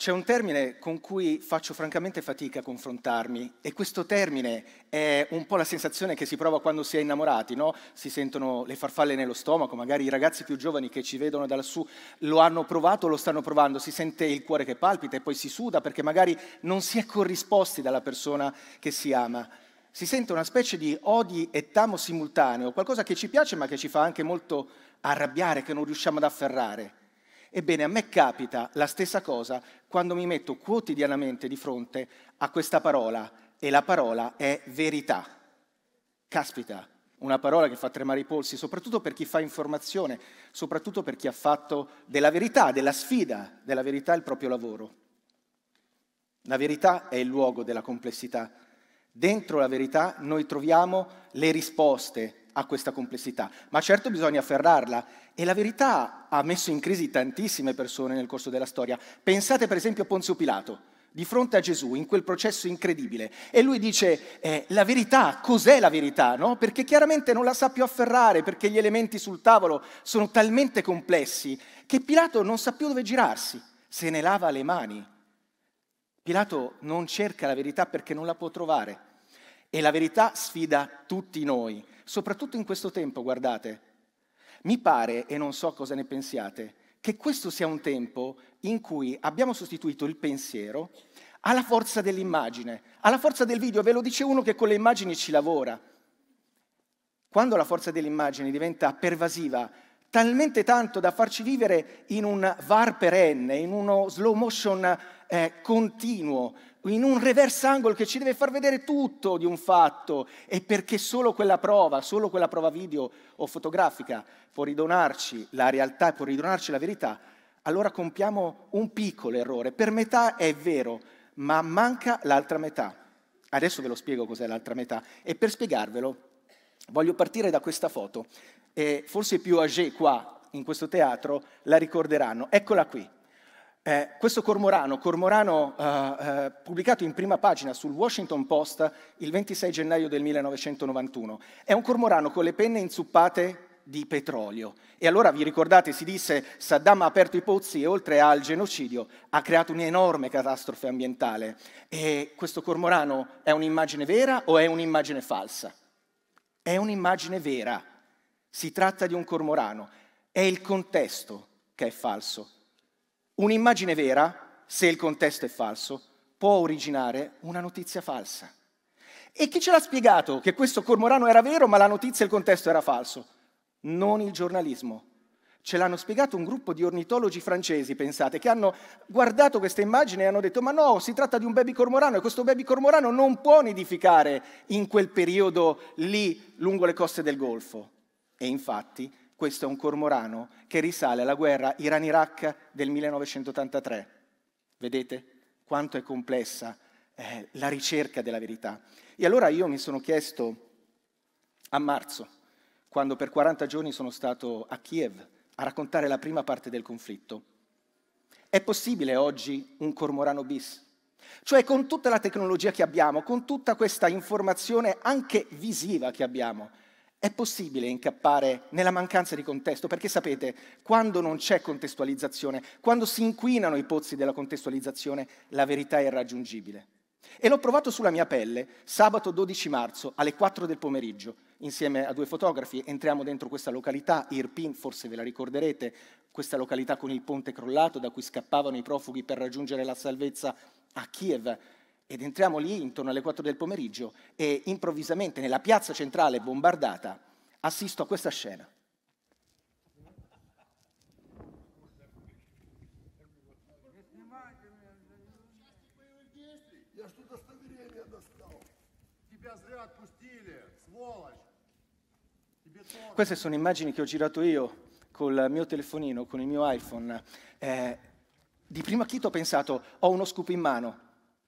C'è un termine con cui faccio francamente fatica a confrontarmi e questo termine è un po' la sensazione che si prova quando si è innamorati, no? Si sentono le farfalle nello stomaco, magari i ragazzi più giovani che ci vedono da lassù lo hanno provato o lo stanno provando, si sente il cuore che palpita e poi si suda perché magari non si è corrisposti dalla persona che si ama. Si sente una specie di odi e tamo simultaneo, qualcosa che ci piace ma che ci fa anche molto arrabbiare, che non riusciamo ad afferrare. Ebbene, a me capita la stessa cosa quando mi metto quotidianamente di fronte a questa parola e la parola è verità. Caspita, una parola che fa tremare i polsi, soprattutto per chi fa informazione, soprattutto per chi ha fatto della verità, della sfida, della verità il proprio lavoro. La verità è il luogo della complessità. Dentro la verità noi troviamo le risposte a questa complessità, ma certo bisogna afferrarla e la verità ha messo in crisi tantissime persone nel corso della storia. Pensate per esempio a Ponzio Pilato, di fronte a Gesù, in quel processo incredibile, e lui dice eh, la verità, cos'è la verità? No? Perché chiaramente non la sa più afferrare, perché gli elementi sul tavolo sono talmente complessi che Pilato non sa più dove girarsi, se ne lava le mani. Pilato non cerca la verità perché non la può trovare e la verità sfida tutti noi soprattutto in questo tempo, guardate, mi pare, e non so cosa ne pensiate, che questo sia un tempo in cui abbiamo sostituito il pensiero alla forza dell'immagine, alla forza del video. Ve lo dice uno che con le immagini ci lavora. Quando la forza dell'immagine diventa pervasiva, talmente tanto da farci vivere in un var perenne, in uno slow motion eh, continuo, in un reverse angle che ci deve far vedere tutto di un fatto e perché solo quella prova, solo quella prova video o fotografica può ridonarci la realtà e può ridonarci la verità, allora compiamo un piccolo errore. Per metà è vero, ma manca l'altra metà. Adesso ve lo spiego cos'è l'altra metà e per spiegarvelo voglio partire da questa foto. E forse i più age qua in questo teatro la ricorderanno. Eccola qui. Eh, questo Cormorano, Cormorano eh, eh, pubblicato in prima pagina sul Washington Post il 26 gennaio del 1991, è un cormorano con le penne inzuppate di petrolio. E allora vi ricordate, si disse Saddam ha aperto i pozzi e oltre al genocidio ha creato un'enorme catastrofe ambientale. E questo cormorano è un'immagine vera o è un'immagine falsa? È un'immagine vera. Si tratta di un cormorano. È il contesto che è falso Un'immagine vera, se il contesto è falso, può originare una notizia falsa. E chi ce l'ha spiegato che questo cormorano era vero ma la notizia e il contesto era falso? Non il giornalismo. Ce l'hanno spiegato un gruppo di ornitologi francesi, pensate, che hanno guardato questa immagine e hanno detto ma no, si tratta di un baby cormorano e questo baby cormorano non può nidificare in quel periodo lì lungo le coste del Golfo. E infatti questo è un cormorano che risale alla guerra Iran-Iraq del 1983. Vedete quanto è complessa eh, la ricerca della verità. E allora io mi sono chiesto a marzo, quando per 40 giorni sono stato a Kiev a raccontare la prima parte del conflitto, è possibile oggi un cormorano bis? Cioè con tutta la tecnologia che abbiamo, con tutta questa informazione anche visiva che abbiamo, è possibile incappare nella mancanza di contesto, perché sapete, quando non c'è contestualizzazione, quando si inquinano i pozzi della contestualizzazione, la verità è irraggiungibile. E l'ho provato sulla mia pelle sabato 12 marzo alle 4 del pomeriggio. Insieme a due fotografi entriamo dentro questa località, Irpin, forse ve la ricorderete, questa località con il ponte crollato da cui scappavano i profughi per raggiungere la salvezza a Kiev ed entriamo lì intorno alle 4 del pomeriggio e improvvisamente nella piazza centrale bombardata assisto a questa scena. Queste sono immagini che ho girato io col mio telefonino, con il mio iPhone. Eh, di primo acchito ho pensato, ho uno scoop in mano,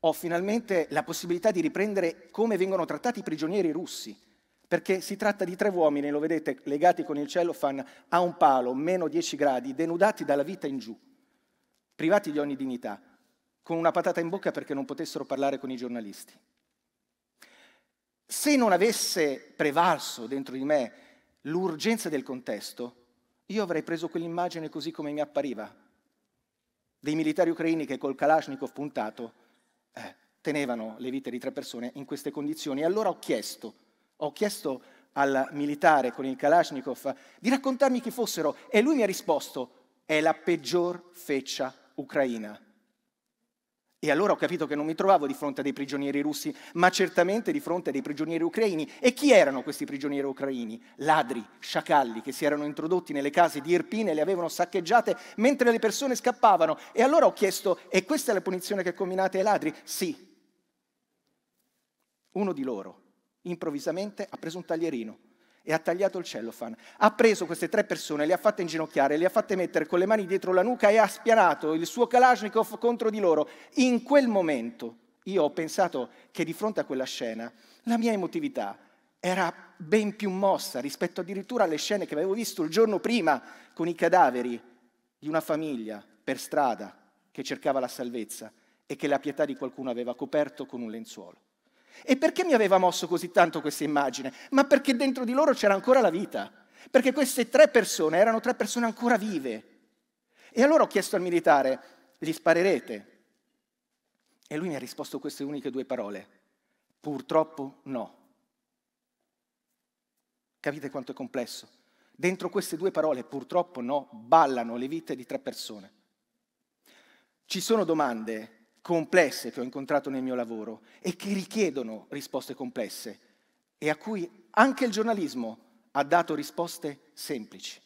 ho finalmente la possibilità di riprendere come vengono trattati i prigionieri russi, perché si tratta di tre uomini, lo vedete, legati con il cellophane a un palo, meno 10 gradi, denudati dalla vita in giù, privati di ogni dignità, con una patata in bocca perché non potessero parlare con i giornalisti. Se non avesse prevalso dentro di me l'urgenza del contesto, io avrei preso quell'immagine così come mi appariva, dei militari ucraini che col Kalashnikov puntato eh, tenevano le vite di tre persone in queste condizioni. E allora ho chiesto, ho chiesto al militare con il Kalashnikov di raccontarmi chi fossero e lui mi ha risposto, è la peggior feccia ucraina e allora ho capito che non mi trovavo di fronte a dei prigionieri russi, ma certamente di fronte a dei prigionieri ucraini. E chi erano questi prigionieri ucraini? Ladri, sciacalli che si erano introdotti nelle case di Irpine e le avevano saccheggiate mentre le persone scappavano. E allora ho chiesto, e questa è la punizione che combinate ai ladri? Sì. Uno di loro improvvisamente ha preso un taglierino e ha tagliato il cellophane. Ha preso queste tre persone, le ha fatte inginocchiare, le ha fatte mettere con le mani dietro la nuca e ha spianato il suo Kalashnikov contro di loro. In quel momento io ho pensato che di fronte a quella scena la mia emotività era ben più mossa rispetto addirittura alle scene che avevo visto il giorno prima con i cadaveri di una famiglia per strada che cercava la salvezza e che la pietà di qualcuno aveva coperto con un lenzuolo. E perché mi aveva mosso così tanto questa immagine? Ma perché dentro di loro c'era ancora la vita, perché queste tre persone erano tre persone ancora vive. E allora ho chiesto al militare, li sparerete? E lui mi ha risposto queste uniche due parole, purtroppo no. Capite quanto è complesso? Dentro queste due parole, purtroppo no, ballano le vite di tre persone. Ci sono domande complesse che ho incontrato nel mio lavoro e che richiedono risposte complesse e a cui anche il giornalismo ha dato risposte semplici.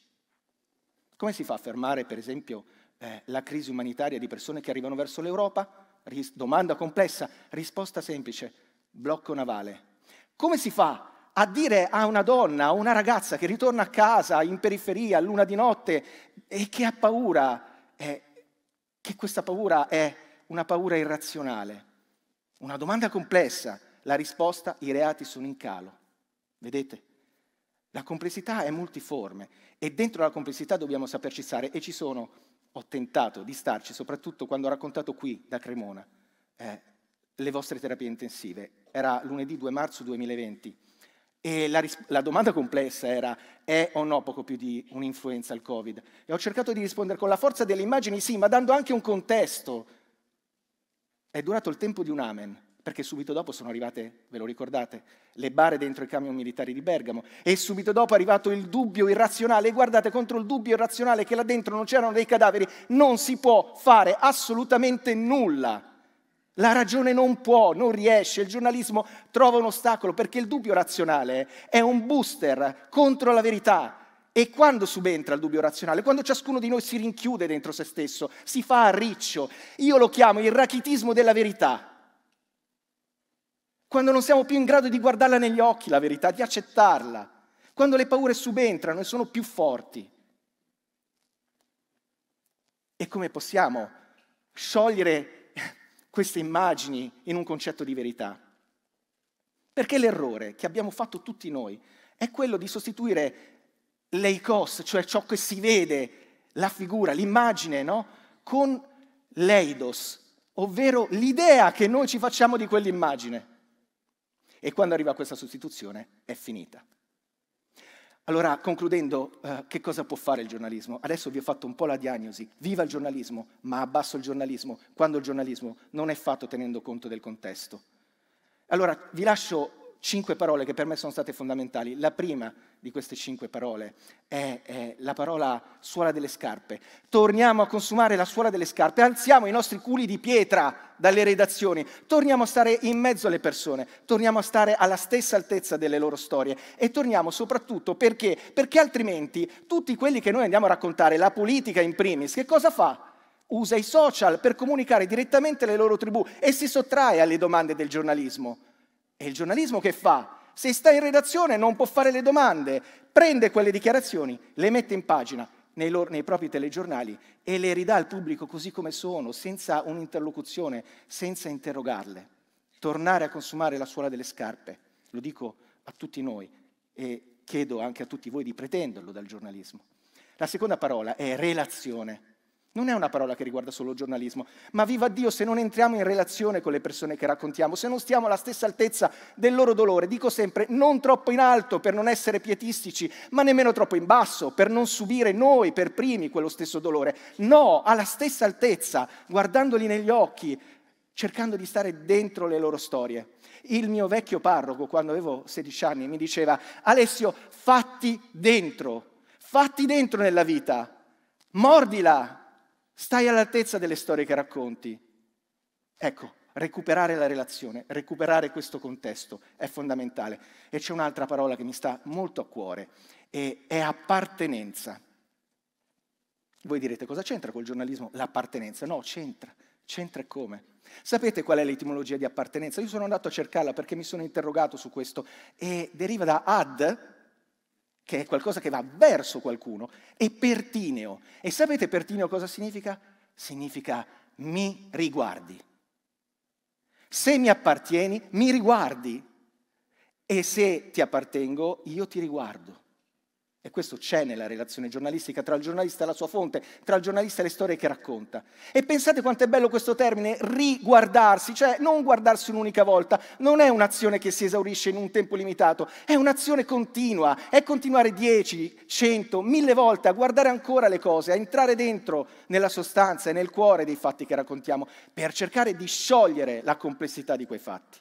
Come si fa a fermare, per esempio, eh, la crisi umanitaria di persone che arrivano verso l'Europa? Ris- domanda complessa, risposta semplice, blocco navale. Come si fa a dire a una donna, a una ragazza che ritorna a casa in periferia a luna di notte e che ha paura, eh, che questa paura è una paura irrazionale? Una domanda complessa. La risposta, i reati sono in calo. Vedete? La complessità è multiforme e dentro la complessità dobbiamo saperci stare e ci sono, ho tentato di starci, soprattutto quando ho raccontato qui da Cremona eh, le vostre terapie intensive. Era lunedì 2 marzo 2020 e la, ris- la domanda complessa era è o no poco più di un'influenza il Covid? E ho cercato di rispondere con la forza delle immagini sì, ma dando anche un contesto è durato il tempo di un amen, perché subito dopo sono arrivate, ve lo ricordate, le bare dentro i camion militari di Bergamo e subito dopo è arrivato il dubbio irrazionale e guardate contro il dubbio irrazionale che là dentro non c'erano dei cadaveri, non si può fare assolutamente nulla. La ragione non può, non riesce, il giornalismo trova un ostacolo perché il dubbio razionale è un booster contro la verità, e quando subentra il dubbio razionale? Quando ciascuno di noi si rinchiude dentro se stesso, si fa a riccio. Io lo chiamo il rachitismo della verità. Quando non siamo più in grado di guardarla negli occhi, la verità, di accettarla. Quando le paure subentrano e sono più forti. E come possiamo sciogliere queste immagini in un concetto di verità? Perché l'errore che abbiamo fatto tutti noi è quello di sostituire leikos, cioè ciò che si vede, la figura, l'immagine, no? Con leidos, ovvero l'idea che noi ci facciamo di quell'immagine. E quando arriva questa sostituzione è finita. Allora, concludendo, eh, che cosa può fare il giornalismo? Adesso vi ho fatto un po' la diagnosi. Viva il giornalismo, ma abbasso il giornalismo quando il giornalismo non è fatto tenendo conto del contesto. Allora, vi lascio cinque parole che per me sono state fondamentali. La prima di queste cinque parole è, è, la parola suola delle scarpe. Torniamo a consumare la suola delle scarpe, alziamo i nostri culi di pietra dalle redazioni, torniamo a stare in mezzo alle persone, torniamo a stare alla stessa altezza delle loro storie e torniamo soprattutto perché? Perché altrimenti tutti quelli che noi andiamo a raccontare, la politica in primis, che cosa fa? Usa i social per comunicare direttamente alle loro tribù e si sottrae alle domande del giornalismo. E il giornalismo che fa? Se sta in redazione non può fare le domande, prende quelle dichiarazioni, le mette in pagina nei, loro, nei propri telegiornali e le ridà al pubblico così come sono, senza un'interlocuzione, senza interrogarle. Tornare a consumare la suola delle scarpe, lo dico a tutti noi e chiedo anche a tutti voi di pretenderlo dal giornalismo. La seconda parola è relazione. Non è una parola che riguarda solo il giornalismo, ma viva Dio se non entriamo in relazione con le persone che raccontiamo, se non stiamo alla stessa altezza del loro dolore, dico sempre non troppo in alto per non essere pietistici, ma nemmeno troppo in basso per non subire noi per primi quello stesso dolore. No, alla stessa altezza, guardandoli negli occhi, cercando di stare dentro le loro storie. Il mio vecchio parroco, quando avevo 16 anni, mi diceva, Alessio, fatti dentro, fatti dentro nella vita, mordila, Stai all'altezza delle storie che racconti. Ecco, recuperare la relazione, recuperare questo contesto è fondamentale. E c'è un'altra parola che mi sta molto a cuore, e è appartenenza. Voi direte cosa c'entra col giornalismo? L'appartenenza. No, c'entra. C'entra e come? Sapete qual è l'etimologia di appartenenza? Io sono andato a cercarla perché mi sono interrogato su questo e deriva da ad, che è qualcosa che va verso qualcuno, è pertineo. E sapete pertineo cosa significa? Significa mi riguardi. Se mi appartieni, mi riguardi. E se ti appartengo, io ti riguardo. E questo c'è nella relazione giornalistica tra il giornalista e la sua fonte, tra il giornalista e le storie che racconta. E pensate quanto è bello questo termine, riguardarsi, cioè non guardarsi un'unica volta, non è un'azione che si esaurisce in un tempo limitato, è un'azione continua, è continuare dieci, cento, mille volte a guardare ancora le cose, a entrare dentro nella sostanza e nel cuore dei fatti che raccontiamo, per cercare di sciogliere la complessità di quei fatti.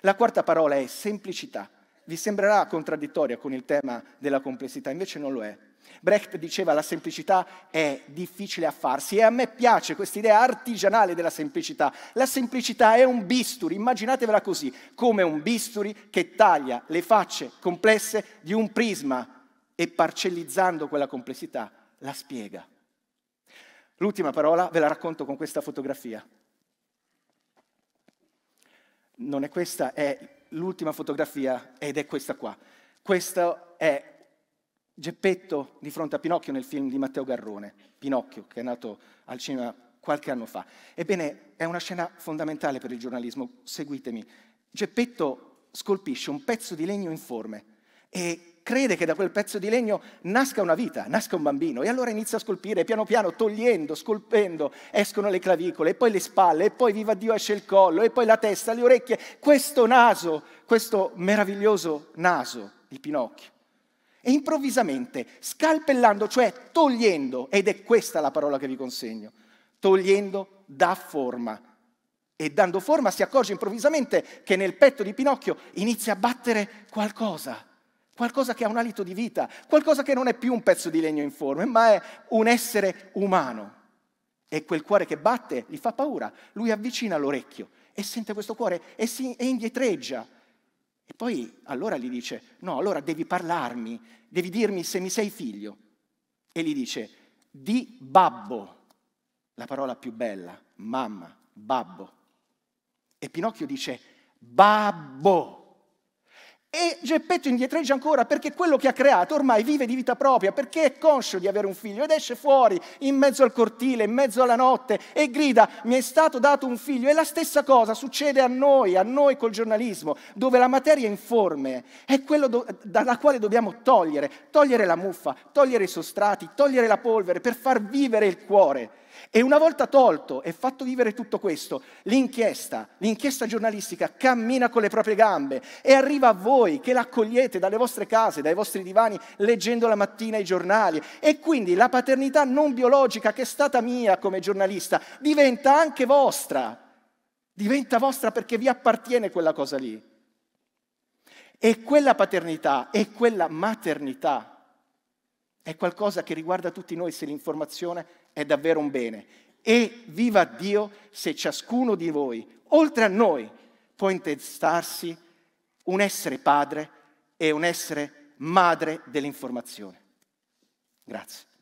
La quarta parola è semplicità vi sembrerà contraddittoria con il tema della complessità, invece non lo è. Brecht diceva la semplicità è difficile a farsi e a me piace questa idea artigianale della semplicità. La semplicità è un bisturi, immaginatevela così, come un bisturi che taglia le facce complesse di un prisma e parcellizzando quella complessità la spiega. L'ultima parola ve la racconto con questa fotografia. Non è questa, è l'ultima fotografia ed è questa qua. Questo è Geppetto di fronte a Pinocchio nel film di Matteo Garrone, Pinocchio, che è nato al cinema qualche anno fa. Ebbene, è una scena fondamentale per il giornalismo, seguitemi. Geppetto scolpisce un pezzo di legno informe e crede che da quel pezzo di legno nasca una vita, nasca un bambino e allora inizia a scolpire piano piano togliendo, scolpendo, escono le clavicole e poi le spalle e poi viva Dio esce il collo e poi la testa, le orecchie, questo naso, questo meraviglioso naso di Pinocchio. E improvvisamente, scalpellando, cioè togliendo, ed è questa la parola che vi consegno, togliendo dà forma. E dando forma si accorge improvvisamente che nel petto di Pinocchio inizia a battere qualcosa qualcosa che ha un alito di vita, qualcosa che non è più un pezzo di legno informe, eh, ma è un essere umano. E quel cuore che batte gli fa paura. Lui avvicina l'orecchio e sente questo cuore e, si, e indietreggia. E poi allora gli dice, no, allora devi parlarmi, devi dirmi se mi sei figlio. E gli dice, di babbo, la parola più bella, mamma, babbo. E Pinocchio dice, babbo. E Geppetto indietreggia ancora perché quello che ha creato ormai vive di vita propria, perché è conscio di avere un figlio ed esce fuori in mezzo al cortile, in mezzo alla notte e grida mi è stato dato un figlio. E la stessa cosa succede a noi, a noi col giornalismo, dove la materia informe è quella do- dalla quale dobbiamo togliere, togliere la muffa, togliere i sostrati, togliere la polvere per far vivere il cuore. E una volta tolto e fatto vivere tutto questo, l'inchiesta, l'inchiesta giornalistica cammina con le proprie gambe e arriva a voi che l'accogliete dalle vostre case, dai vostri divani, leggendo la mattina i giornali. E quindi la paternità non biologica che è stata mia come giornalista diventa anche vostra. Diventa vostra perché vi appartiene quella cosa lì. E quella paternità e quella maternità è qualcosa che riguarda tutti noi se l'informazione è è davvero un bene. E viva Dio se ciascuno di voi, oltre a noi, può intestarsi un essere padre e un essere madre dell'informazione. Grazie.